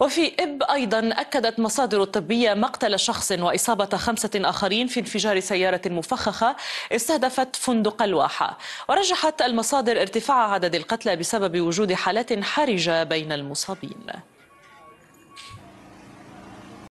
وفي إب أيضا أكدت مصادر طبية مقتل شخص وإصابة خمسة آخرين في انفجار سيارة مفخخة استهدفت فندق الواحة ورجحت المصادر ارتفاع عدد القتلى بسبب وجود حالات حرجة بين المصابين